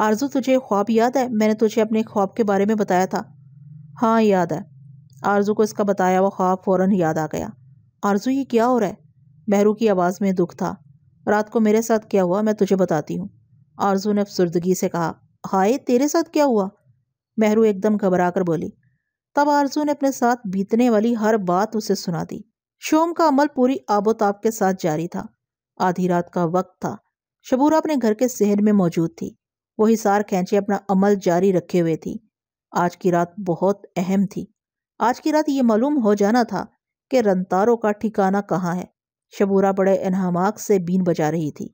आरजू तुझे ख्वाब याद है मैंने तुझे अपने ख्वाब के बारे में बताया था हाँ याद है आरजू को इसका बताया हुआ ख्वाब फ़ौर याद आ गया आरजू ये क्या हो रहा है बहरू की आवाज़ में दुख था रात को मेरे साथ क्या हुआ मैं तुझे बताती हूँ आरजू ने अफसरदगी से कहा हाय तेरे साथ क्या हुआ महरू एकदम घबरा कर बोली तब आरजू ने अपने साथ बीतने वाली हर बात उसे सुना दी शोम का अमल पूरी आबोताब के साथ जारी था आधी रात का वक्त था शबूरा अपने घर के शहर में मौजूद थी वो हिसार खींचे अपना अमल जारी रखे हुए थी आज की रात बहुत अहम थी आज की रात ये मालूम हो जाना था कि रंतारों का ठिकाना कहाँ है शबूरा बड़े इनहमाक से बीन बजा रही थी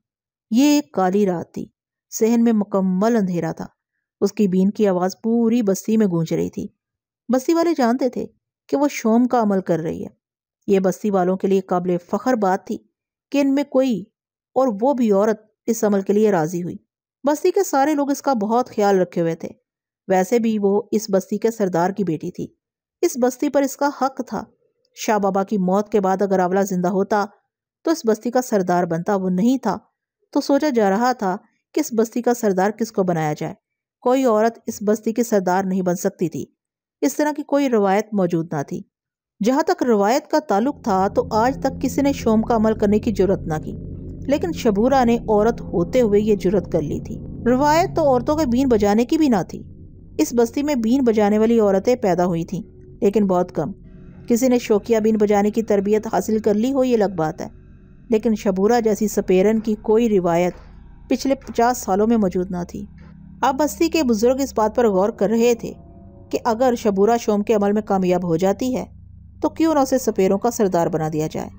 ये एक काली रात थी सहन में मुकम्मल अंधेरा था उसकी बीन की आवाज़ पूरी बस्ती में गूंज रही थी बस्ती वाले जानते थे कि वो शोम का अमल कर रही है ये बस्ती वालों के लिए काबिल फ़खर बात थी कि इनमें कोई और वो भी औरत इस अमल के लिए राज़ी हुई बस्ती के सारे लोग इसका बहुत ख्याल रखे हुए थे वैसे भी वो इस बस्ती के सरदार की बेटी थी इस बस्ती पर इसका हक था शाह बाबा की मौत के बाद अगर आंवला जिंदा होता तो इस बस्ती का सरदार बनता वो नहीं था तो सोचा जा रहा था कि इस बस्ती का सरदार किसको बनाया जाए कोई औरत इस बस्ती की सरदार नहीं बन सकती थी इस तरह की कोई रवायत मौजूद ना थी जहां तक रवायत का ताल्लुक था तो आज तक किसी ने शोम का अमल करने की जरूरत ना की लेकिन शबूरा ने औरत होते हुए ये जुरत कर ली थी रवायत तो औरतों के बीन बजाने की भी ना थी इस बस्ती में बीन बजाने वाली औरतें पैदा हुई थीं लेकिन बहुत कम किसी ने शौकिया बीन बजाने की तरबियत हासिल कर ली हो ये लग बात है लेकिन शबूरा जैसी सपेरन की कोई रिवायत पिछले पचास सालों में मौजूद ना थी अब बस्ती के बुज़ुर्ग इस बात पर गौर कर रहे थे कि अगर शबूरा शोम के अमल में कामयाब हो जाती है तो क्यों ना उसे सपेरों का सरदार बना दिया जाए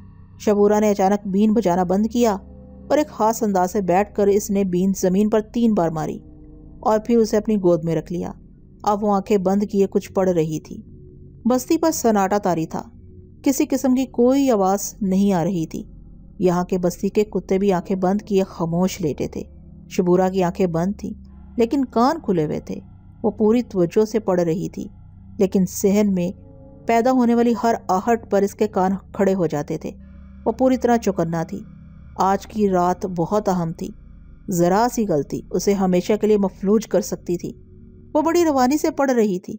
शबूरा ने अचानक बीन बजाना बंद किया और एक खास अंदाज से बैठ कर इसने बीन ज़मीन पर तीन बार मारी और फिर उसे अपनी गोद में रख लिया अब वो आंखें बंद किए कुछ पड़ रही थी बस्ती पर सन्नाटा तारी था किसी किस्म की कोई आवाज़ नहीं आ रही थी यहाँ के बस्ती के कुत्ते भी आंखें बंद किए खामोश लेटे थे शबूरा की आंखें बंद थीं लेकिन कान खुले हुए थे वो पूरी तवज्जो से पड़ रही थी लेकिन सहन में पैदा होने वाली हर आहट पर इसके कान खड़े हो जाते थे वो पूरी तरह चौकन्ना थी आज की रात बहुत अहम थी ज़रा सी गलती उसे हमेशा के लिए मफलूज कर सकती थी वो बड़ी रवानी से पढ़ रही थी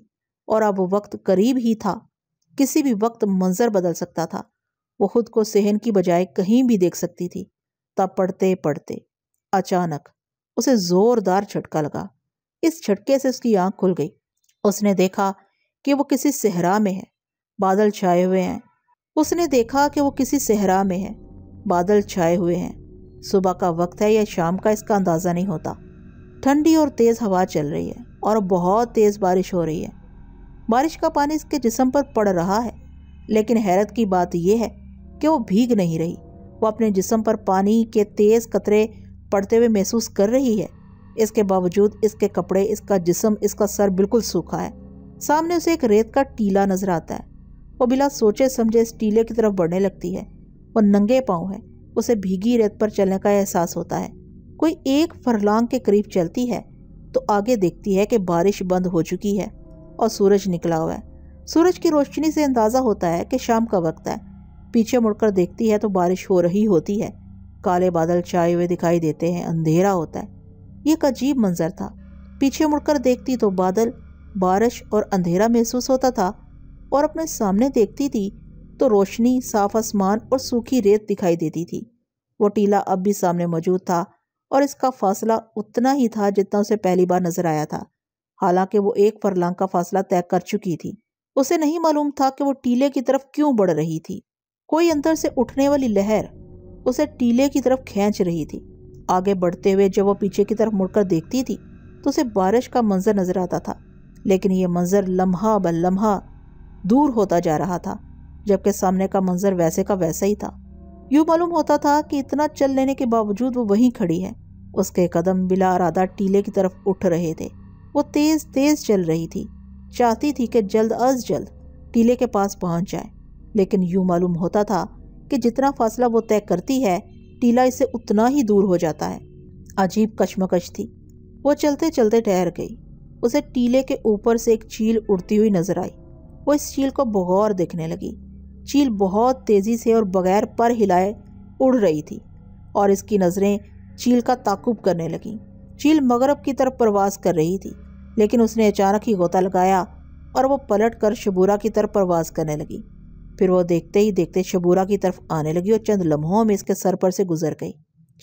और अब वक्त करीब ही था किसी भी वक्त मंजर बदल सकता था वो खुद को सहन की बजाय कहीं भी देख सकती थी तब पढ़ते पढ़ते अचानक उसे ज़ोरदार झटका लगा इस झटके से उसकी आंख खुल गई उसने देखा कि वो किसी सहरा में है बादल छाए हुए हैं उसने देखा कि वो किसी सहरा में है बादल छाए हुए हैं सुबह का वक्त है या शाम का इसका अंदाज़ा नहीं होता ठंडी और तेज़ हवा चल रही है और बहुत तेज़ बारिश हो रही है बारिश का पानी इसके जिसम पर पड़ रहा है लेकिन हैरत की बात यह है कि वो भीग नहीं रही वो अपने जिसम पर पानी के तेज़ कतरे पड़ते हुए महसूस कर रही है इसके बावजूद इसके कपड़े इसका जिसम इसका सर बिल्कुल सूखा है सामने उसे एक रेत का टीला नजर आता है वो बिला सोचे समझे इस टीले की तरफ बढ़ने लगती है और नंगे पाँव है उसे भीगी रेत पर चलने का एहसास होता है कोई एक फरलांग के करीब चलती है तो आगे देखती है कि बारिश बंद हो चुकी है और सूरज निकला हुआ है सूरज की रोशनी से अंदाज़ा होता है कि शाम का वक्त है पीछे मुड़कर देखती है तो बारिश हो रही होती है काले बादल छाए हुए दिखाई देते हैं अंधेरा होता है ये एक अजीब मंजर था पीछे मुड़कर देखती तो बादल बारिश और अंधेरा महसूस होता था और अपने सामने देखती थी तो रोशनी साफ आसमान और सूखी रेत दिखाई देती थी वो टीला अब भी सामने मौजूद था और इसका फासला उतना ही था जितना उसे पहली बार नजर आया था हालांकि वो एक फरलांग का फासला तय कर चुकी थी उसे नहीं मालूम था कि वो टीले की तरफ क्यों बढ़ रही थी कोई अंदर से उठने वाली लहर उसे टीले की तरफ खींच रही थी आगे बढ़ते हुए जब वो पीछे की तरफ मुड़कर देखती थी तो उसे बारिश का मंजर नजर आता था लेकिन ये मंजर लम्हा ब लम्हा दूर होता जा रहा था जबकि सामने का मंजर वैसे का वैसा ही था यूँ मालूम होता था कि इतना चल लेने के बावजूद वो वहीं खड़ी है उसके कदम बिला अरादा टीले की तरफ उठ रहे थे वो तेज़ तेज़ चल रही थी चाहती थी कि जल्द अज जल्द टीले के पास पहुंच जाए लेकिन यूँ मालूम होता था कि जितना फासला वो तय करती है टीला इससे उतना ही दूर हो जाता है अजीब कशमकश थी वो चलते चलते ठहर गई उसे टीले के ऊपर से एक चील उड़ती हुई नजर आई वो इस चील को बगौर देखने लगी चील बहुत तेज़ी से और बगैर पर हिलाए उड़ रही थी और इसकी नज़रें चील का ताकुब करने लगीं चील मगरब की तरफ प्रवास कर रही थी लेकिन उसने अचानक ही गोता लगाया और वो पलट कर शबूरा की तरफ प्रवास करने लगी फिर वो देखते ही देखते शबूरा की तरफ आने लगी और चंद लम्हों में इसके सर पर से गुजर गई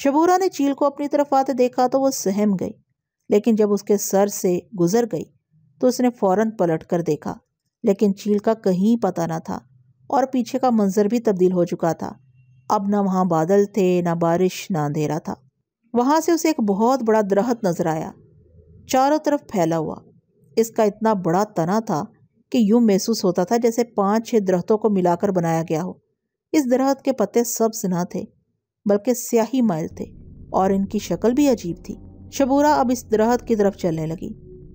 शबूरा ने चील को अपनी तरफ आते देखा तो वो सहम गई लेकिन जब उसके सर से गुजर गई तो उसने फौरन पलट कर देखा लेकिन चील का कहीं पता ना था और पीछे का मंजर भी तब्दील हो चुका था अब ना वहाँ बादल थे ना बारिश ना अंधेरा था वहाँ से उसे एक बहुत बड़ा दरहत नज़र आया चारों तरफ फैला हुआ इसका इतना बड़ा तना था कि यूं महसूस होता था जैसे पाँच छः दरख्तों को मिलाकर बनाया गया हो इस दरहत के पत्ते सब्ज ना थे बल्कि स्याही माइल थे और इनकी शक्ल भी अजीब थी शबूरा अब इस दरहत की तरफ चलने लगी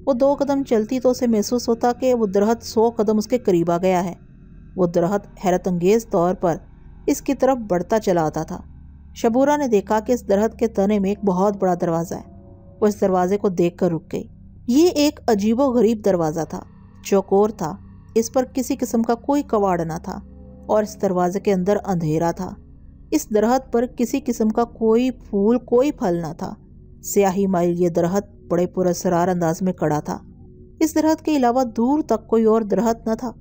वो दो कदम चलती तो उसे महसूस होता कि वो दरख्त सौ कदम उसके करीब आ गया है वो दरहत अंगेज तौर पर इसकी तरफ बढ़ता चला आता था शबूरा ने देखा कि इस दरहत के तने में एक बहुत बड़ा दरवाज़ा है वो इस दरवाजे को देख कर रुक गई ये एक अजीबो गरीब दरवाज़ा था चौकोर था इस पर किसी किस्म का कोई कवाड़ ना था और इस दरवाजे के अंदर अंधेरा था इस दरहत पर किसी किस्म का कोई फूल कोई फल ना था स्याही माइल ये दरहत बड़े पुरसरार अंदाज में कड़ा था इस दरहत के अलावा दूर तक कोई और दरहत न था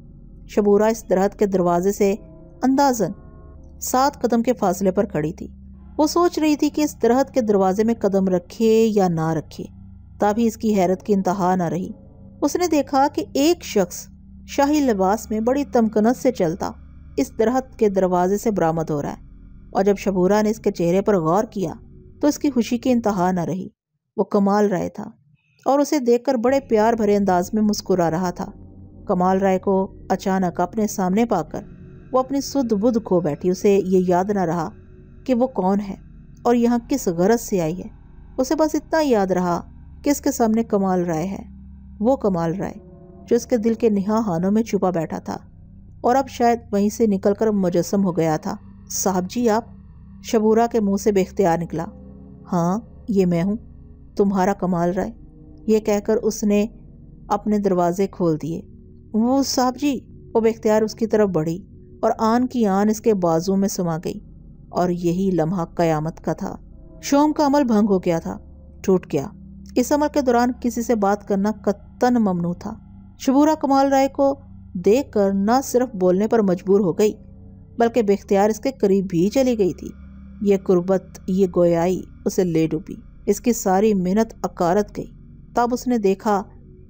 शबूरा इस दरहत के दरवाजे से अंदाजन सात कदम के फासले पर खड़ी थी वो सोच रही थी कि इस दरहत के दरवाजे में कदम रखे या ना रखे तभी इसकी हैरत की इंतहा ना रही उसने देखा कि एक शख्स शाही लिबास में बड़ी तमकनत से चलता इस दरहत के दरवाजे से बरामद हो रहा है और जब शबूरा ने इसके चेहरे पर गौर किया तो इसकी खुशी की इंतहा ना रही वो कमाल रहे था और उसे देखकर बड़े प्यार भरे अंदाज में मुस्कुरा रहा था कमाल राय को अचानक अपने सामने पाकर वो अपनी सुध बुद्ध खो बैठी उसे ये याद ना रहा कि वो कौन है और यहाँ किस गरज से आई है उसे बस इतना याद रहा कि इसके सामने कमाल राय है वो कमाल राय जो इसके दिल के नहा हानों में छुपा बैठा था और अब शायद वहीं से निकलकर मुजस्म हो गया था साहब जी आप शबूरा के मुंह से बेख्तियार निकला हाँ ये मैं हूँ तुम्हारा कमाल राय ये कहकर उसने अपने दरवाजे खोल दिए वो साहब जी वो बेख्तियार उसकी तरफ बढ़ी और आन की आन इसके बाजू में समा गई और यही लम्हा कयामत का था शोम का अमल भंग हो गया था टूट गया इस अमल के दौरान किसी से बात करना कत्तन ममनू था शबूरा कमाल राय को देख कर न सिर्फ बोलने पर मजबूर हो गई बल्कि बेख्तियार इसके करीब भी चली गई थी ये कुर्बत ये गोयाई उसे ले डूबी इसकी सारी मेहनत अकारत गई तब उसने देखा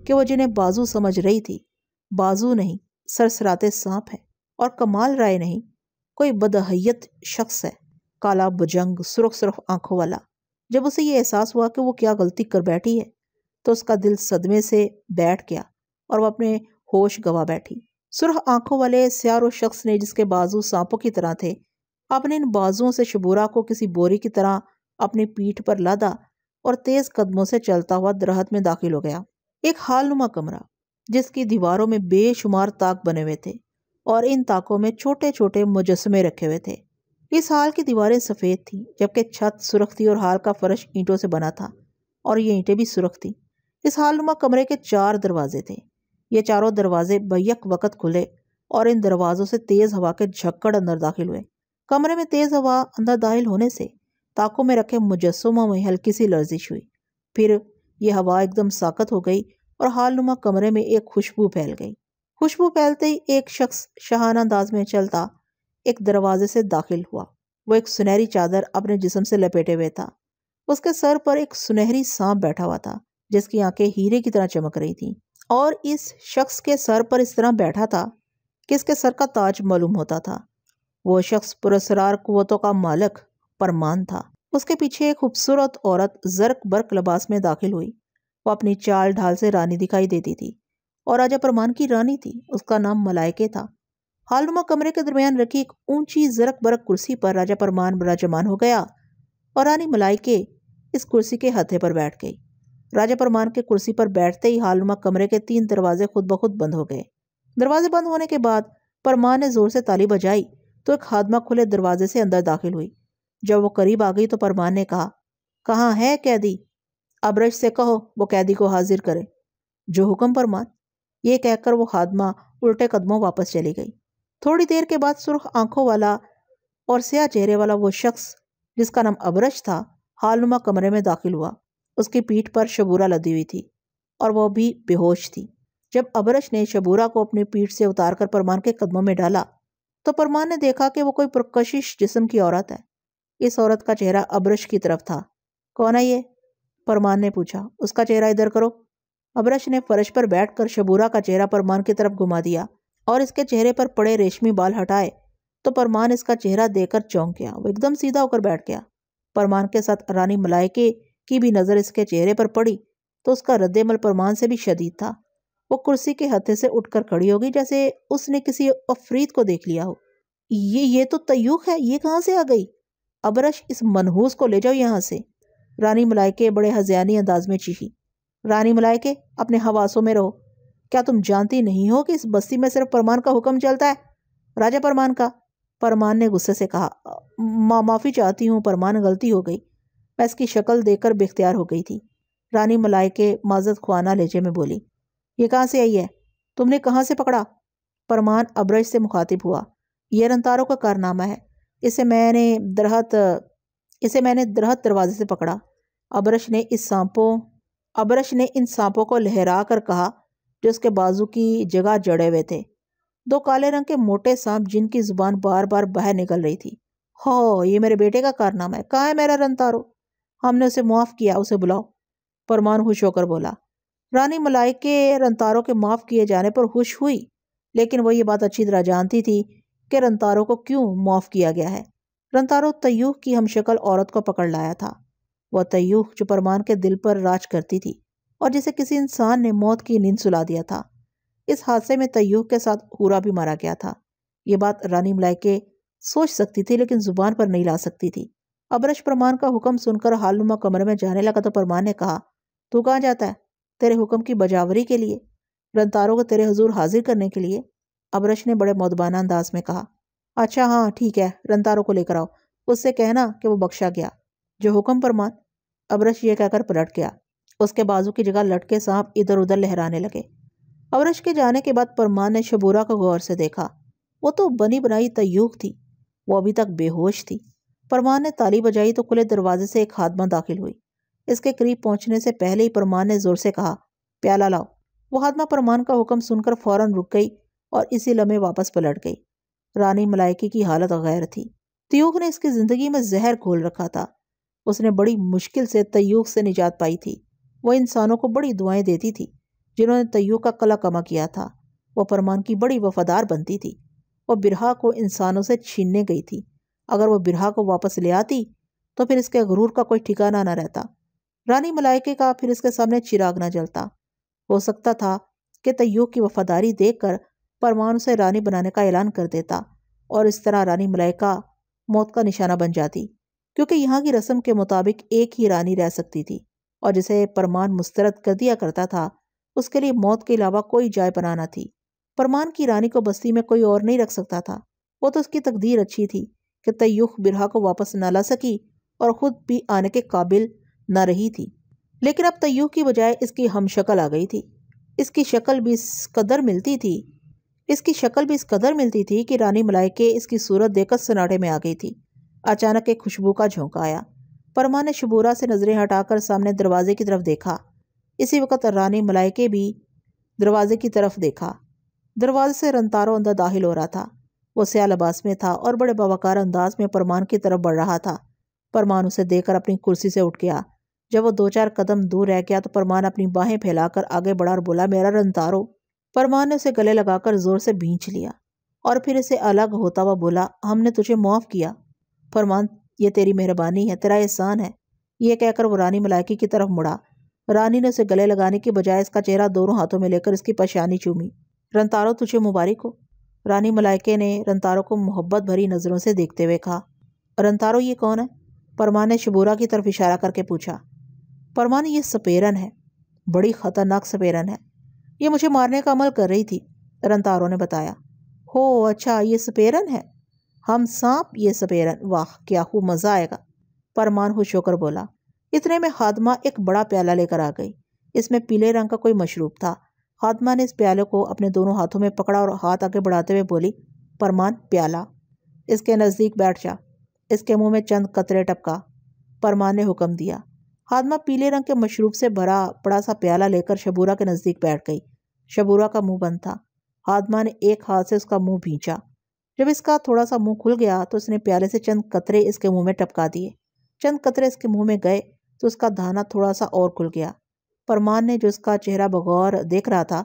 कि वह जिन्हें बाजू समझ रही थी बाजू नहीं सरसराते सांप है और कमाल राय नहीं कोई बदहैयत शख्स है काला बजंग सुरख सुरख आंखों वाला जब उसे यह एहसास हुआ कि वो क्या गलती कर बैठी है तो उसका दिल सदमे से बैठ गया और वह अपने होश गवा बैठी सुरख आंखों वाले स्यारो शख्स ने जिसके बाजू सांपों की तरह थे अपने इन बाजुओं से शबूरा को किसी बोरी की तरह अपनी पीठ पर लादा और तेज़ कदमों से चलता हुआ दरहत में दाखिल हो गया एक हालनुमा कमरा जिसकी दीवारों में बेशुमार ताक बने हुए थे और इन ताकों में छोटे छोटे मुजस्मे रखे हुए थे इस हाल की दीवारें सफ़ेद थीं जबकि छत सुरख थी और हाल का फर्श ईंटों से बना था और ये ईंटें भी सुरख थीं इस हालनुमा कमरे के चार दरवाजे थे ये चारों दरवाजे बैक वक़्त खुले और इन दरवाज़ों से तेज़ हवा के झक्कड़ अंदर दाखिल हुए कमरे में तेज़ हवा अंदर दाखिल होने से ताकों में रखे मुजस्मों में हल्की सी लर्जिश हुई फिर यह हवा एकदम साकत हो गई और हालनुमा कमरे में एक खुशबू फैल गई खुशबू फैलते ही एक शख्स शहाना अंदाज में चलता एक दरवाजे से दाखिल हुआ वो एक सुनहरी चादर अपने जिसम से लपेटे हुए था उसके सर पर एक सुनहरी सांप बैठा हुआ था जिसकी आंखें हीरे की तरह चमक रही थीं और इस शख्स के सर पर इस तरह बैठा था कि इसके सर का ताज मालूम होता था वो शख्स पुरसरार कुतों का मालक परमान था उसके पीछे एक खूबसूरत औरत जर्क बर्क लबास में दाखिल हुई वो अपनी चाल ढाल से रानी दिखाई देती थी और राजा परमान की रानी थी उसका नाम मलायके था हालनुमा कमरे के दरमियान रखी एक ऊंची जरक बरक कुर्सी पर राजा परमान विराजमान हो गया और रानी मलायके इस कुर्सी के हथे पर बैठ गई राजा परमान के कुर्सी पर बैठते ही हालनुमा कमरे के तीन दरवाजे खुद ब खुद बंद हो गए दरवाजे बंद होने के बाद परमान ने जोर से ताली बजाई तो एक हादमा खुले दरवाजे से अंदर दाखिल हुई जब वो करीब आ गई तो परमान ने कहा कहाँ है कैदी अब्रज से कहो वो कैदी को हाजिर करे जो हुक्म पर मत ये कहकर वो खादमा उल्टे कदमों वापस चली गई थोड़ी देर के बाद सुर्ख आंखों वाला और स्याह चेहरे वाला वो शख्स जिसका नाम अब्रज था हालनुमा कमरे में दाखिल हुआ उसकी पीठ पर शबूरा लदी हुई थी और वह भी बेहोश थी जब अब्रश ने शबूरा को अपनी पीठ से उतारकर परमान के कदमों में डाला तो परमान ने देखा कि वो कोई प्रकशिश जिस्म की औरत है इस औरत का चेहरा अब्रश की तरफ था कौन है ये फरमान ने पूछा उसका चेहरा इधर करो अबरश ने फर्श पर बैठकर शबूरा का चेहरा परमान की तरफ घुमा दिया और इसके चेहरे पर पड़े रेशमी बाल हटाए तो परमान इसका चेहरा देकर चौंक गया वो एकदम सीधा होकर बैठ गया परमान के साथ रानी मलाइके की भी नज़र इसके चेहरे पर पड़ी तो उसका रद्दमल परमान से भी शदीद था वो कुर्सी के हथे से उठकर खड़ी होगी जैसे उसने किसी अफरीद को देख लिया हो ये ये तो तयुक है ये कहाँ से आ गई अबरश इस मनहूस को ले जाओ यहाँ से रानी मलाइके बड़े हजियानी अंदाज में चीखी रानी मलाइके अपने हवासों में रहो क्या तुम जानती नहीं हो कि इस बस्ती में सिर्फ परमान का हुक्म चलता है राजा परमान का परमान ने गुस्से से कहा माँ माफ़ी चाहती हूँ परमान गलती हो गई मैं इसकी शक्ल देखकर बेख्तियार हो गई थी रानी मलाइके माजत खुआना लेजे में बोली ये कहाँ से आई है तुमने कहाँ से पकड़ा परमान अब्रज से मुखातिब हुआ यह रंतारों का कारनामा है इसे मैंने दरहत इसे मैंने दरहत दरवाजे से पकड़ा अबरश ने इस सांपों अबरश ने इन सांपों को लहरा कर कहा जो उसके बाजू की जगह जड़े हुए थे दो काले रंग के मोटे सांप जिनकी ज़ुबान बार बार बाहर निकल रही थी हो ये मेरे बेटे का कारनामा है कहाँ है मेरा रनतारो हमने उसे माफ़ किया उसे बुलाओ परमान खुश होकर बोला रानी मलाई के रनतारों के माफ़ किए जाने पर खुश हुई लेकिन वह ये बात अच्छी तरह जानती थी कि रनतारों को क्यों माफ़ किया गया है रनतारो तयूह की हमशक्ल औरत को पकड़ लाया था वह तयूह जो परमान के दिल पर राज करती थी और जिसे किसी इंसान ने मौत की नींद सुला दिया था इस हादसे में तयूह के साथ हूरा भी मारा गया था ये बात रानी मलाइके सोच सकती थी लेकिन जुबान पर नहीं ला सकती थी अबरश परमान का हुक्म सुनकर हालनुमा कमरे में जाने लगा तो परमान ने कहा तू कहाँ जाता है तेरे हुक्म की बजावरी के लिए रंतारों को तेरे हजूर हाजिर करने के लिए अबरश ने बड़े मौदबाना अंदाज में कहा अच्छा हाँ ठीक है रंतारों को लेकर आओ उससे कहना कि वो बख्शा गया जो हुक्म फरमान अबरश ये कहकर पलट गया उसके बाजू की जगह लटके सांप इधर उधर लहराने लगे अबरश के जाने के बाद परमान ने शबूरा को गौर से देखा वो तो बनी बनाई तयुग थी वो अभी तक बेहोश थी परमान ने ताली बजाई तो खुले दरवाजे से एक हादमा दाखिल हुई इसके करीब पहुंचने से पहले ही परमान ने जोर से कहा प्याला लाओ वो हादमा परमान का हुक्म सुनकर फौरन रुक गई और इसी लम्हे वापस पलट गई रानी मलाइकी की हालत गैर थी त्यूख ने इसकी ज़िंदगी में जहर घोल रखा था उसने बड़ी मुश्किल से तयुग से निजात पाई थी वह इंसानों को बड़ी दुआएं देती थी जिन्होंने तयुग का कला कमा किया था वह फरमान की बड़ी वफादार बनती थी वह बिरहा को इंसानों से छीनने गई थी अगर वह बिरहा को वापस ले आती तो फिर इसके गरूर का कोई ठिकाना ना रहता रानी मलाइके का फिर इसके सामने चिराग ना जलता हो सकता था कि तयुग की वफादारी देख कर परमान उसे रानी बनाने का ऐलान कर देता और इस तरह रानी मलाइका मौत का निशाना बन जाती क्योंकि यहाँ की रस्म के मुताबिक एक ही रानी रह सकती थी और जिसे परमान मुस्तरद कर दिया करता था उसके लिए मौत के अलावा कोई जाय बनाना थी परमान की रानी को बस्ती में कोई और नहीं रख सकता था वो तो उसकी तकदीर अच्छी थी कि तयुख बिरहा को वापस न ला सकी और ख़ुद भी आने के काबिल न रही थी लेकिन अब तयू की बजाय इसकी हम शक्ल आ गई थी इसकी शक्ल भी इस कदर मिलती थी इसकी शक्ल भी इस कदर मिलती थी कि रानी मलाइके इसकी सूरत देखकर सन्नाटे में आ गई थी अचानक एक खुशबू का झोंका आया परमा ने शबूरा से नज़रें हटाकर सामने दरवाजे की तरफ देखा इसी वक्त रानी मलाइके भी दरवाजे की तरफ देखा दरवाजे से रनतारो अंदर दाखिल हो रहा था वो सया लबास में था और बड़े बवाकार अंदाज में परमान की तरफ बढ़ रहा था परमान उसे देखकर अपनी कुर्सी से उठ गया जब वो दो चार कदम दूर रह गया तो परमान अपनी बाहें फैलाकर आगे बढ़ा और बोला मेरा रंतारो परमान ने उसे गले लगाकर जोर से भींच लिया और फिर इसे अलग होता हुआ बोला हमने तुझे माफ़ किया फरमान ये तेरी मेहरबानी है तेरा एहसान है ये कहकर वो रानी मलाइकी की तरफ मुड़ा रानी ने उसे गले लगाने की बजाय इसका चेहरा दोनों हाथों में लेकर इसकी परेशानी चूमी रनतारो तुझे मुबारक हो रानी मलाइके ने रनतारो को मोहब्बत भरी नज़रों से देखते हुए कहा रनतारो ये कौन है परमान ने शबूरा की तरफ इशारा करके पूछा परमान ये सपेरन है बड़ी ख़तरनाक सपेरन है ये मुझे मारने का अमल कर रही थी रंतारो ने बताया हो अच्छा ये सपेरन है हम सांप ये सपेरन वाह क्या हो मज़ा आएगा परमान खुश होकर बोला इतने में हादमा एक बड़ा प्याला लेकर आ गई इसमें पीले रंग का कोई मशरूब था हादमा ने इस प्याले को अपने दोनों हाथों में पकड़ा और हाथ आगे बढ़ाते हुए बोली परमान प्याला इसके नज़दीक बैठ जा इसके मुंह में चंद कतरे टपका परमान ने हुक्म दिया हादमा पीले रंग के मशरूब से भरा बड़ा सा प्याला लेकर शबूरा के नज़दीक बैठ गई शबूरा का मुंह बंद था हादमा ने एक हाथ से उसका मुंह भींचा जब इसका थोड़ा सा मुंह खुल गया तो इसने प्याले से चंद कतरे इसके मुंह में टपका दिए चंद कतरे इसके मुंह में गए तो उसका धाना थोड़ा सा और खुल गया परमान ने जो इसका चेहरा बगौर देख रहा था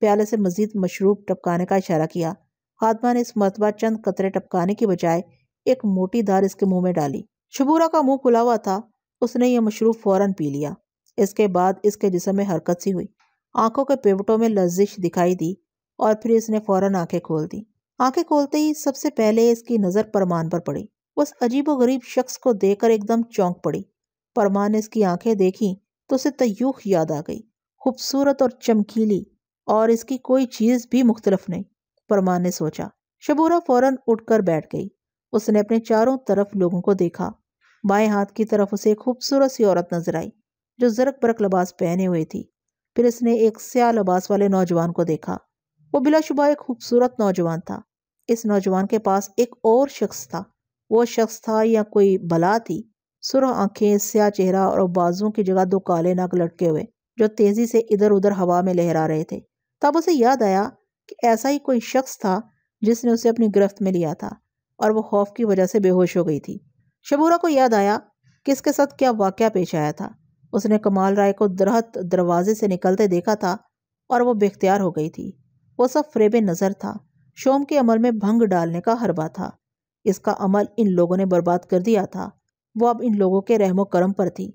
प्याले से मजीद मशरूब टपकाने का इशारा किया खादमा ने इस मरतबा चंद कतरे टपकाने की बजाय एक मोटी धार इसके मुंह में डाली शबूरा का मुंह खुला हुआ था उसने यह मशरूब फौरन पी लिया इसके बाद इसके जिसम में हरकत सी हुई आंखों के पेवटों में लजिश दिखाई दी और फिर इसने फौरन आंखें खोल दी आंखें खोलते ही सबसे पहले इसकी नज़र परमान पर पड़ी उस गरीब शख्स को देखकर एकदम चौंक पड़ी परमान ने इसकी आंखें देखी तो उसे तयूख याद आ गई खूबसूरत और चमकीली और इसकी कोई चीज़ भी मुख्तलफ नहीं परमान ने सोचा शबूरा फौरन उठकर बैठ गई उसने अपने चारों तरफ लोगों को देखा बाएं हाथ की तरफ उसे एक खूबसूरत सी औरत नजर आई जो जरक बरक लबास पहने हुए थी फिर इसने एक स्या लबास वाले नौजवान को देखा वो बिलाशुबा एक खूबसूरत नौजवान था इस नौजवान के पास एक और शख्स था वो शख्स था या कोई बला थी सुरह आंखें स्याह चेहरा और बाजुओं की जगह दो काले नाक लटके हुए जो तेज़ी से इधर उधर हवा में लहरा रहे थे तब उसे याद आया कि ऐसा ही कोई शख्स था जिसने उसे अपनी गिरफ्त में लिया था और वो खौफ की वजह से बेहोश हो गई थी शबूरा को याद आया कि इसके साथ क्या वाक़ पेश आया था उसने कमाल राय को दरहत दरवाजे से निकलते देखा था और वो बेख्तियार हो गई थी वो सब फ्रेब नज़र था शोम के अमल में भंग डालने का हरबा था इसका अमल इन लोगों ने बर्बाद कर दिया था वो अब इन लोगों के रहमो करम पर थी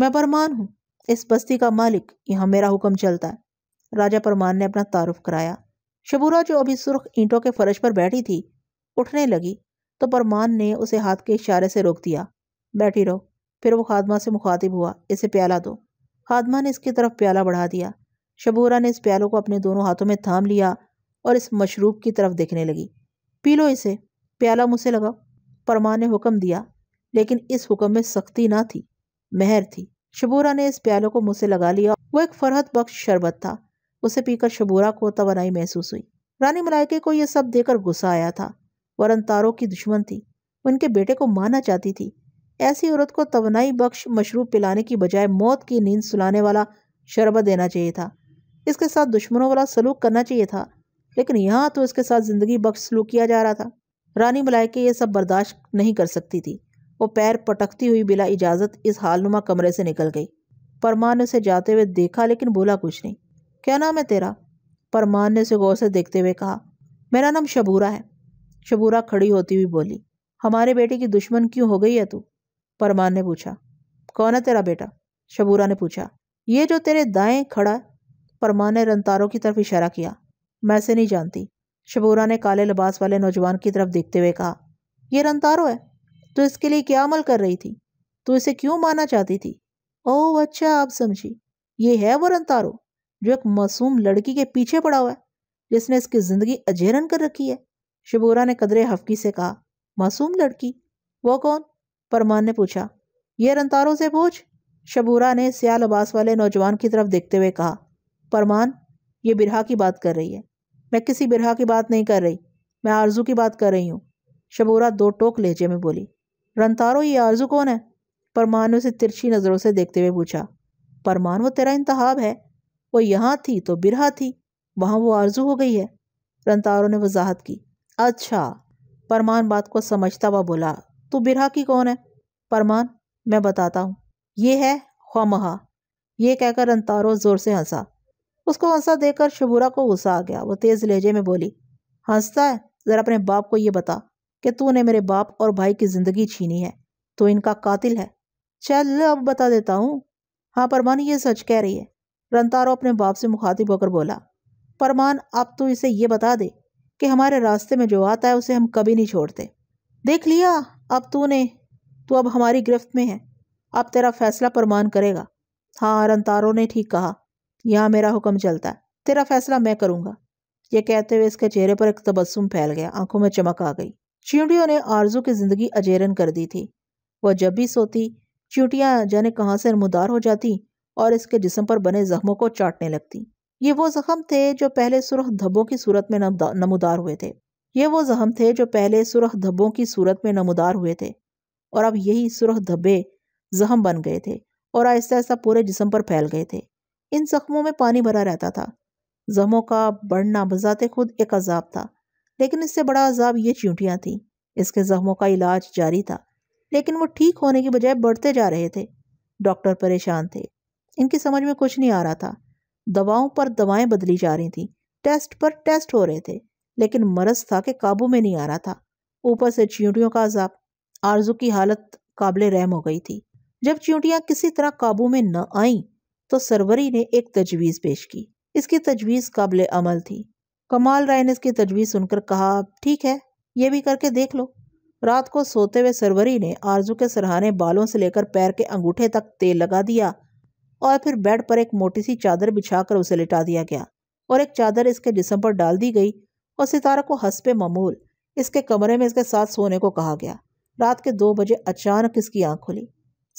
मैं परमान हूँ इस बस्ती का मालिक यहाँ मेरा हुक्म चलता है राजा परमान ने अपना तारुफ कराया शबूरा जो अभी सुर्ख ईंटों के फर्श पर बैठी थी उठने लगी तो परमान ने उसे हाथ के इशारे से रोक दिया बैठी रहो फिर वो खादमा से मुखातिब हुआ इसे प्याला दो खादमा ने इसकी तरफ प्याला बढ़ा दिया शबूरा ने इस प्यालों को अपने दोनों हाथों में थाम लिया और इस मशरूब की तरफ देखने लगी पी लो इसे प्याला मुझसे लगाओ परमा ने हुक्म दिया लेकिन इस हुक्म में सख्ती ना थी मेहर थी शबूरा ने इस प्याले को मुझसे लगा लिया वो एक फरहत बख्श शरबत था उसे पीकर शबूरा को तोानाई महसूस हुई रानी मलाइके को यह सब देकर गुस्सा आया था वरन तारों की दुश्मन थी उनके बेटे को माना चाहती थी ऐसी औरत को तोानाई बख्श मशरूब पिलाने की बजाय मौत की नींद सुलाने वाला शरबत देना चाहिए था इसके साथ दुश्मनों वाला सलूक करना चाहिए था लेकिन यहाँ तो इसके साथ ज़िंदगी बख्श सलूक किया जा रहा था रानी मलाइके ये सब बर्दाश्त नहीं कर सकती थी वो पैर पटकती हुई बिला इजाज़त इस हालनुमा कमरे से निकल गई परमान ने उसे जाते हुए देखा लेकिन बोला कुछ नहीं क्या नाम है तेरा परमान ने उसे गौर से देखते हुए कहा मेरा नाम शबूरा है शबूरा खड़ी होती हुई बोली हमारे बेटे की दुश्मन क्यों हो गई है तू परमान ने पूछा कौन है तेरा बेटा शबूरा ने पूछा ये जो तेरे दाएं खड़ा परमान ने रनतारों की तरफ इशारा किया मैं से नहीं जानती शबूरा ने काले लिबास वाले नौजवान की तरफ देखते हुए कहा यह रनतारो है तो इसके लिए क्या अमल कर रही थी तो इसे क्यों माना चाहती थी ओह अच्छा आप समझी ये है वो रनतारो जो एक मासूम लड़की के पीछे पड़ा हुआ है जिसने इसकी ज़िंदगी अजेरन कर रखी है शबूरा ने कदरे हफकी से कहा मासूम लड़की वो कौन परमान ने पूछा ये रनतारों से पूछ शबूरा ने सिया लबास वाले नौजवान की तरफ देखते हुए कहा परमान ये बिरहा की बात कर रही है मैं किसी बिरहा की बात नहीं कर रही मैं आरजू की बात कर रही हूँ शबूरा दो टोक लहजे में बोली रनतारो ये आरजू कौन है परमान ने उसे तिरछी नज़रों से देखते हुए पूछा परमान वो तेरा इंतहाब है वो यहाँ थी तो बिरहा थी वहाँ वो आरजू हो गई है रंतारो ने वजाहत की अच्छा परमान बात को समझता हुआ बोला तू बिरहा की कौन है परमान मैं बताता हूँ ये है महा ये कहकर रंतारो ज़ोर से हंसा उसको हंसा देकर शबूरा को गुस्सा आ गया वो तेज़ लहजे में बोली हंसता है ज़रा अपने बाप को ये बता कि तूने मेरे बाप और भाई की ज़िंदगी छीनी है तो इनका कातिल है चल अब बता देता हूँ हाँ परमान ये सच कह रही है रंतारो अपने बाप से मुखातिब होकर बोला परमान अब तो इसे ये बता दे कि हमारे रास्ते में जो आता है उसे हम कभी नहीं छोड़ते देख लिया अब तूने तो अब हमारी गिरफ्त में है अब तेरा फैसला परमान करेगा हाँ रंतारो ने ठीक कहा यहाँ मेरा हुक्म चलता है तेरा फैसला मैं करूँगा यह कहते हुए इसके चेहरे पर एक तबस्सुम फैल गया आंखों में चमक आ गई चिंटियों ने आरजू की जिंदगी अजेरन कर दी थी वह जब भी सोती चिंटियाँ जाने कहाँ से नमदार हो जाती और इसके जिसम पर बने जख्मों को चाटने लगती ये वो जख्म थे जो पहले सुरख धब्बों की सूरत में नमदार हुए थे ये वो जख्म थे जो पहले सुरख धब्बों की सूरत में नमदार हुए थे और अब यही सुरख धब्बे जख्म बन गए थे और आहिस्ता आहिस्ता पूरे जिसम पर फैल गए थे इन जख्मों में पानी भरा रहता था जख्मों का बढ़ना बजाते खुद एक अजाब था लेकिन इससे बड़ा अजाब ये चींटियाँ थीं इसके जख्मों का इलाज जारी था लेकिन वो ठीक होने की बजाय बढ़ते जा रहे थे डॉक्टर परेशान थे इनकी समझ में कुछ नहीं आ रहा था दवाओं पर दवाएं बदली जा रही थीं टेस्ट पर टेस्ट हो रहे थे लेकिन मरज था कि काबू में नहीं आ रहा था ऊपर से चींटियों का अजाब आरजू की हालत काबिल रहम हो गई थी जब चींटियाँ किसी तरह काबू में न आईं तो सरवरी ने एक तजवीज़ पेश की इसकी तजवीज़ काबिल अमल थी कमाल राय ने इसकी तजवीज़ सुनकर कहा ठीक है ये भी करके देख लो रात को सोते हुए सरवरी ने आरजू के सरहाने बालों से लेकर पैर के अंगूठे तक तेल लगा दिया और फिर बेड पर एक मोटी सी चादर बिछाकर उसे लिटा दिया गया और एक चादर इसके जिसम पर डाल दी गई और सितारा को हंसपे ममूल इसके कमरे में इसके साथ सोने को कहा गया रात के दो बजे अचानक इसकी आंख खुली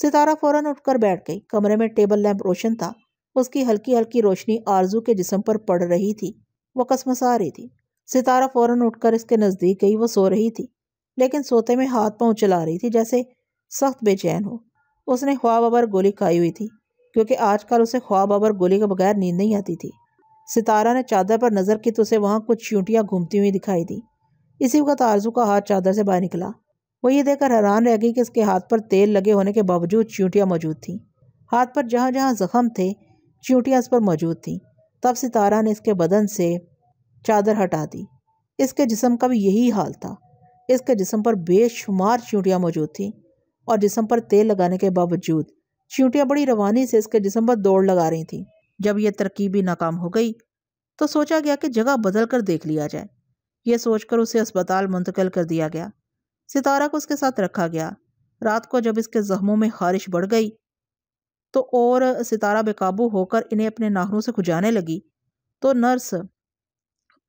सितारा फौरन उठकर बैठ गई कमरे में टेबल लैंप रोशन था उसकी हल्की हल्की रोशनी आरजू के जिसम पर पड़ रही थी वह कसमसा रही थी सितारा फौरन उठकर इसके नज़दीक गई वो सो रही थी लेकिन सोते में हाथ पांव चला रही थी जैसे सख्त बेचैन हो उसने ख्वाब अबर गोली खाई हुई थी क्योंकि आजकल उसे ख्वाब अबर गोली के बगैर नींद नहीं आती थी सितारा ने चादर पर नज़र की तो उसे वहाँ कुछ चींटियाँ घूमती हुई दिखाई दी इसी वक्त आरजू का हाथ चादर से बाहर निकला वो ये देखकर हैरान रह गई कि इसके हाथ पर तेल लगे होने के बावजूद चींटियाँ मौजूद थीं हाथ पर जहाँ जहाँ जख्म थे चींटियाँ इस पर मौजूद थीं तब सितारा ने इसके बदन से चादर हटा दी इसके जिसम का भी यही हाल था इसके जिसम पर बेशुमार चींटियाँ मौजूद थीं और जिसम पर तेल लगाने के बावजूद चींटियाँ बड़ी रवानी से इसके जिसम पर दौड़ लगा रही थीं जब यह तरकीबी नाकाम हो गई तो सोचा गया कि जगह बदल कर देख लिया जाए ये सोचकर उसे अस्पताल मुंतकिल कर दिया गया सितारा को उसके साथ रखा गया रात को जब इसके जख्मों में खारिश बढ़ गई तो और सितारा बेकाबू होकर इन्हें अपने नाखनों से खुजाने लगी तो नर्स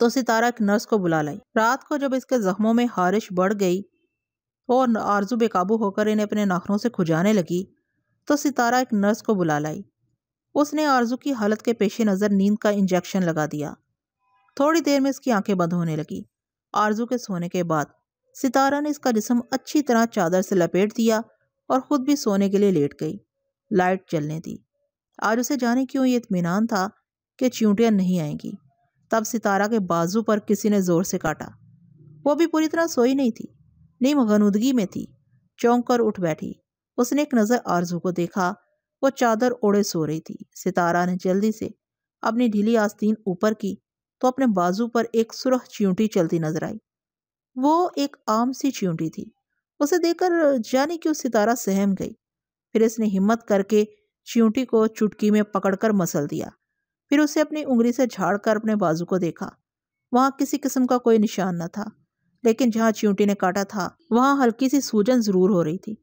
तो सितारा एक नर्स को बुला लाई रात को जब इसके जख्मों में खारिश बढ़ गई और आरजू बेकाबू होकर इन्हें अपने नाखनों से खुजाने लगी तो सितारा एक नर्स को बुला लाई उसने आरजू की हालत के पेश नज़र नींद का इंजेक्शन लगा दिया थोड़ी देर में इसकी आंखें बंद होने लगी आरजू के सोने के बाद सितारा ने इसका जिसम अच्छी तरह चादर से लपेट दिया और ख़ुद भी सोने के लिए लेट गई लाइट चलने दी आज उसे जाने क्यों ये इतमान था कि चूंटियाँ नहीं आएंगी तब सितारा के बाजू पर किसी ने ज़ोर से काटा वो भी पूरी तरह सोई नहीं थी नीम गनुदगी में थी चौंक कर उठ बैठी उसने एक नज़र आरजू को देखा वो चादर ओढ़े सो रही थी सितारा ने जल्दी से अपनी ढीली आस्तीन ऊपर की तो अपने बाजू पर एक सुरख चींटी चलती नजर आई वो एक आम सी चूंटी थी उसे देखकर जाने उस सितारा सहम गई फिर इसने हिम्मत करके च्यूटी को चुटकी में पकड़कर मसल दिया फिर उसे अपनी उंगली से झाड़कर अपने बाजू को देखा वहाँ किसी किस्म का कोई निशान न था लेकिन जहाँ च्यूटी ने काटा था वहाँ हल्की सी सूजन जरूर हो रही थी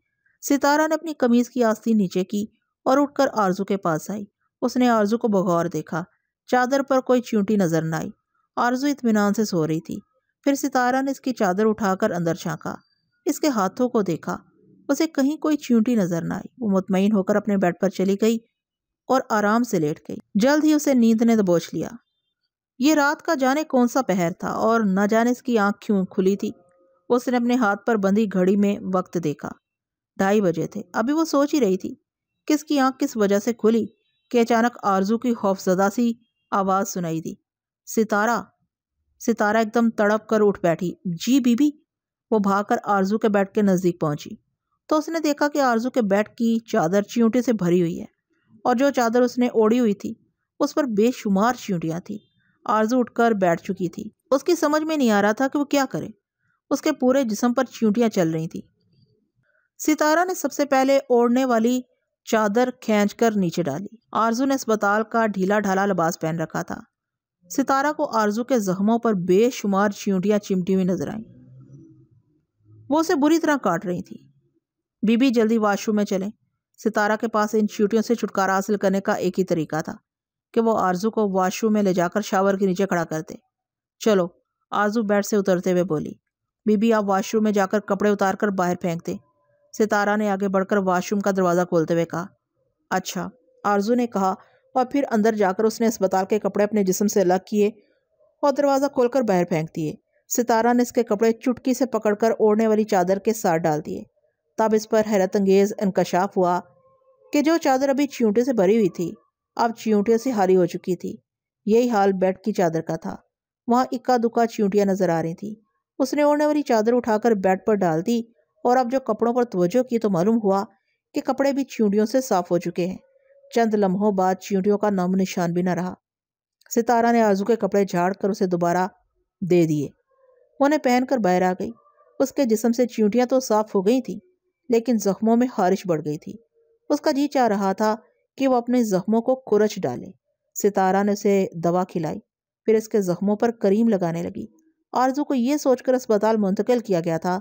सितारा ने अपनी कमीज की आस्ती नीचे की और उठकर आरजू के पास आई उसने आरजू को बगौर देखा चादर पर कोई च्यूटी नजर न आई आरजू इतमान से सो रही थी फिर सितारा ने इसकी चादर उठाकर अंदर झाँका इसके हाथों को देखा उसे कहीं कोई चींटी नजर न आई वो मुतमिन होकर अपने बेड पर चली गई और आराम से लेट गई जल्द ही उसे नींद ने दबोच लिया ये रात का जाने कौन सा पहर था और न जाने इसकी आंख क्यों खुली थी उसने अपने हाथ पर बंधी घड़ी में वक्त देखा ढाई बजे थे अभी वो सोच ही रही थी कि इसकी आंख किस वजह से खुली कि अचानक आरजू की खौफजदा सी आवाज़ सुनाई दी सितारा सितारा एकदम तड़प कर उठ बैठी जी बीबी वो भागकर आरजू के बेड के नज़दीक पहुंची तो उसने देखा कि आरजू के बेड की चादर चींटी से भरी हुई है और जो चादर उसने ओढ़ी हुई थी उस पर बेशुमार चींटियाँ थीं आरजू उठकर बैठ चुकी थी उसकी समझ में नहीं आ रहा था कि वो क्या करे उसके पूरे जिसम पर चींटियाँ चल रही थीं सितारा ने सबसे पहले ओढ़ने वाली चादर खींच कर नीचे डाली आरजू ने अस्पताल का ढीला ढाला लिबास पहन रखा था सितारा को आरजू के जख्मों पर बेशुमार चींटियां चिमटी हुई नजर आईं वो उसे बुरी तरह काट रही थी बीबी जल्दी वाशरूम में चले सितारा के पास इन चींटियों से छुटकारा हासिल करने का एक ही तरीका था कि वो आरजू को वाशरूम में ले जाकर शावर के नीचे खड़ा करते चलो आरजू बेड से उतरते हुए बोली बीबी आप वाशरूम में जाकर कपड़े उतार कर बाहर फेंक दें सितारा ने आगे बढ़कर वाशरूम का दरवाज़ा खोलते हुए कहा अच्छा आरजू ने कहा और फिर अंदर जाकर उसने अस्पताल के कपड़े अपने जिसम से अलग किए और दरवाज़ा खोलकर बाहर फेंक दिए सितारा ने इसके कपड़े चुटकी से पकड़कर ओढ़ने वाली चादर के साथ डाल दिए तब इस पर हैरत अंगेज इनकशाफ हुआ कि जो चादर अभी चींटे से भरी हुई थी अब चियूटियों से हारी हो चुकी थी यही हाल बेड की चादर का था वहाँ इक्का दुक्का चींटियाँ नजर आ रही थी उसने ओढ़ने वाली चादर उठाकर बेड पर डाल दी और अब जो कपड़ों पर तोजो की तो मालूम हुआ कि कपड़े भी चियूटियों से साफ हो चुके हैं चंद लम्हों बाद चींटियों का नम निशान भी न रहा सितारा ने आजू के कपड़े झाड़ कर उसे दोबारा दे दिए उन्हें पहनकर बाहर आ गई उसके जिसम से चींटियाँ तो साफ हो गई थी लेकिन जख्मों में खारिश बढ़ गई थी उसका जी चाह रहा था कि वह अपने जख्मों को कुरच डाले सितारा ने उसे दवा खिलाई फिर इसके जख्मों पर करीम लगाने लगी आरजू को ये सोचकर अस्पताल मुंतकिल किया गया था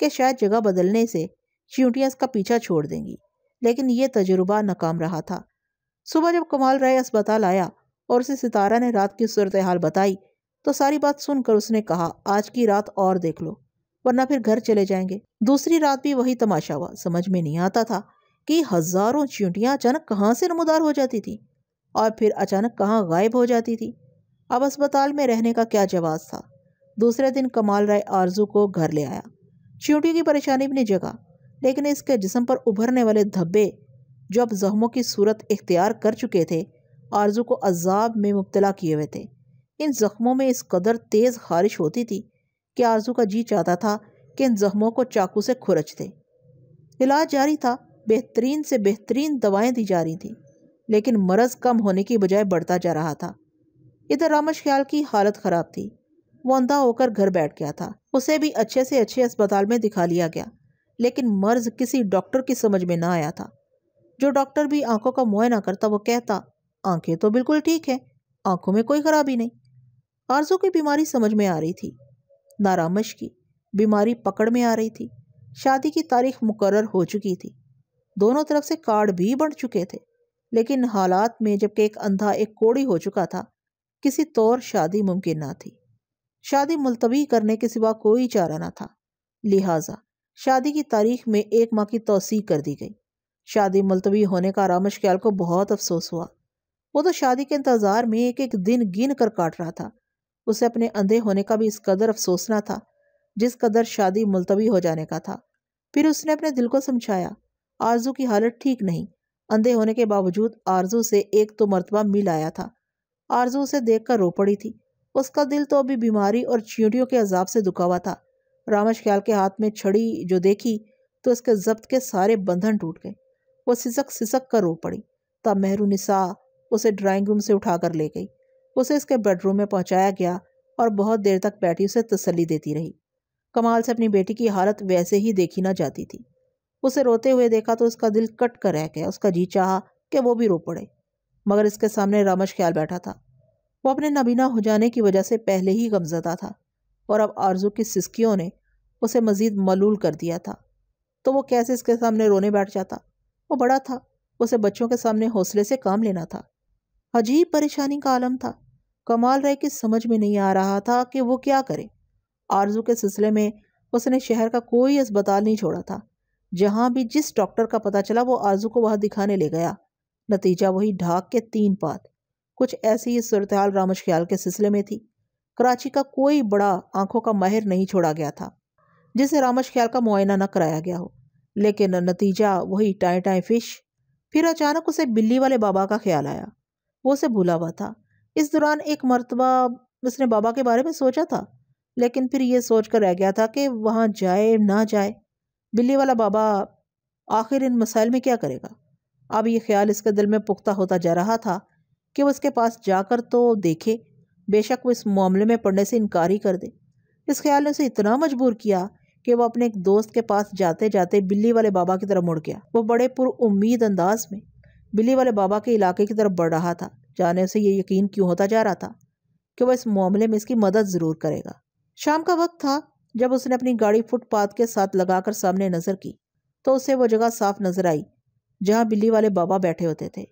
कि शायद जगह बदलने से चींटियाँ इसका पीछा छोड़ देंगी लेकिन ये तजुर्बा नाकाम रहा था सुबह जब कमाल राय अस्पताल आया और उसे सितारा ने रात की सूरत हाल बताई तो सारी बात सुनकर उसने कहा आज की रात और देख लो वरना फिर घर चले जाएंगे दूसरी रात भी वही तमाशा हुआ समझ में नहीं आता था कि हजारों चींटियाँ अचानक कहाँ से नमदार हो जाती थी और फिर अचानक कहाँ गायब हो जाती थी अब अस्पताल में रहने का क्या जवाब था दूसरे दिन कमाल राय आरजू को घर ले आया चींटियों की परेशानी भी नहीं जगा लेकिन इसके जिसम पर उभरने वाले धब्बे जो अब जख्मों की सूरत इख्तियार कर चुके थे आरजू को अजाब में मुबतला किए हुए थे इन ज़ख्मों में इस कदर तेज़ खारिश होती थी कि आरजू का जी चाहता था कि इन ज़ख्मों को चाकू से खुरच दे इलाज जारी था बेहतरीन से बेहतरीन दवाएं दी जा रही थीं लेकिन मर्ज़ कम होने की बजाय बढ़ता जा रहा था इधर रामश ख्याल की हालत ख़राब थी वो अंधा होकर घर बैठ गया था उसे भी अच्छे से अच्छे अस्पताल में दिखा लिया गया लेकिन मर्ज किसी डॉक्टर की समझ में ना आया था जो डॉक्टर भी आंखों का मुआयना करता वो कहता आंखें तो बिल्कुल ठीक है आंखों में कोई खराबी नहीं आरजू की बीमारी समझ में आ रही थी नारामश की बीमारी पकड़ में आ रही थी शादी की तारीख मुकर हो चुकी थी दोनों तरफ से कार्ड भी बढ़ चुके थे लेकिन हालात में जबकि एक अंधा एक कोड़ी हो चुका था किसी तौर शादी मुमकिन ना थी शादी मुलतवी करने के सिवा कोई चारा ना था लिहाजा शादी की तारीख में एक माह की तोसी कर दी गई शादी मुलतवी होने का रामश ख्याल को बहुत अफसोस हुआ वो तो शादी के इंतज़ार में एक एक दिन गिन कर काट रहा था उसे अपने अंधे होने का भी इस कदर अफसोस ना था जिस कदर शादी मुलतवी हो जाने का था फिर उसने अपने दिल को समझाया आरजू की हालत ठीक नहीं अंधे होने के बावजूद आरजू से एक तो मरतबा मिल आया था आरजू उसे देख कर रो पड़ी थी उसका दिल तो अभी बीमारी और चींटियों के अजाब से दुखा हुआ था रामश ख्याल के हाथ में छड़ी जो देखी तो उसके जब्त के सारे बंधन टूट गए वो सिसक सिसक कर रो पड़ी तब मेहरूनिसा उसे ड्राइंग रूम से उठा कर ले गई उसे इसके बेडरूम में पहुंचाया गया और बहुत देर तक बैठी उसे तसली देती रही कमाल से अपनी बेटी की हालत वैसे ही देखी ना जाती थी उसे रोते हुए देखा तो उसका दिल कट कर रह गया उसका जी चाह कि वो भी रो पड़े मगर इसके सामने रामश ख्याल बैठा था वो अपने नबीना हो जाने की वजह से पहले ही गमजदा था और अब आरजू की सिस्कियों ने उसे मज़ीद मलूल कर दिया था तो वो कैसे इसके सामने रोने बैठ जाता वो बड़ा था उसे बच्चों के सामने हौसले से काम लेना था अजीब परेशानी का आलम था कमाल राय की समझ में नहीं आ रहा था कि वो क्या करे आरजू के सिलसिले में उसने शहर का कोई अस्पताल नहीं छोड़ा था जहाँ भी जिस डॉक्टर का पता चला वो आरजू को वहाँ दिखाने ले गया नतीजा वही ढाक के तीन पात कुछ ऐसी ही सूरत हाल रामज ख्याल के सिलसिले में थी कराची का कोई बड़ा आंखों का माहिर नहीं छोड़ा गया था जिसे रामज ख्याल का मुआयना न कराया गया हो लेकिन नतीजा वही टाए टाए फिश फिर अचानक उसे बिल्ली वाले बाबा का ख्याल आया वो उसे भूला हुआ था इस दौरान एक मरतबा उसने बाबा के बारे में सोचा था लेकिन फिर ये सोच कर रह गया था कि वहाँ जाए ना जाए बिल्ली वाला बाबा आखिर इन मसाइल में क्या करेगा अब ये ख्याल इसके दिल में पुख्ता होता जा रहा था कि वह उसके पास जाकर तो देखे बेशक वो इस मामले में पढ़ने से इनकार ही कर दे इस ख्याल ने उसे इतना मजबूर किया कि वो अपने एक दोस्त के पास जाते जाते बिल्ली वाले बाबा की तरफ मुड़ गया वो बड़े पुर उम्मीद अंदाज में बिल्ली वाले बाबा के इलाके की तरफ बढ़ रहा था जाने से ये यकीन क्यों होता जा रहा था कि वह इस मामले में इसकी मदद ज़रूर करेगा शाम का वक्त था जब उसने अपनी गाड़ी फुटपाथ के साथ लगाकर सामने नज़र की तो उसे वो जगह साफ नजर आई जहाँ बिल्ली वाले बाबा बैठे होते थे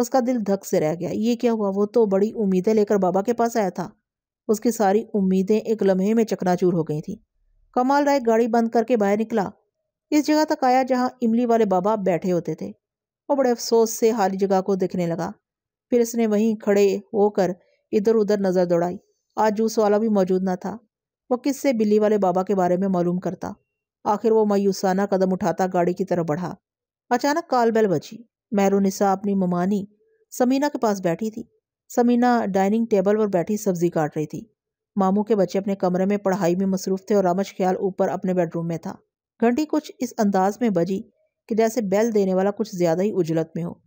उसका दिल धक से रह गया ये क्या हुआ वो तो बड़ी उम्मीदें लेकर बाबा के पास आया था उसकी सारी उम्मीदें एक लम्हे में चकनाचूर हो गई थी कमाल राय गाड़ी बंद करके बाहर निकला इस जगह तक आया जहाँ इमली वाले बाबा बैठे होते थे और बड़े अफसोस से हाली जगह को देखने लगा फिर इसने वहीं खड़े होकर इधर उधर नज़र दौड़ाई आज जूस वाला भी मौजूद ना था वो किससे बिल्ली वाले बाबा के बारे में मालूम करता आखिर वो मायूसाना कदम उठाता गाड़ी की तरफ बढ़ा अचानक काल बेल बची मैरूनिसा अपनी ममानी समीना के पास बैठी थी समीना डाइनिंग टेबल पर बैठी सब्जी काट रही थी मामू के बच्चे अपने कमरे में पढ़ाई में मसरूफ़ थे और रमज ख्याल ऊपर अपने बेडरूम में था घंटी कुछ इस अंदाज में बजी कि जैसे बैल देने वाला कुछ ज़्यादा ही उजलत में हो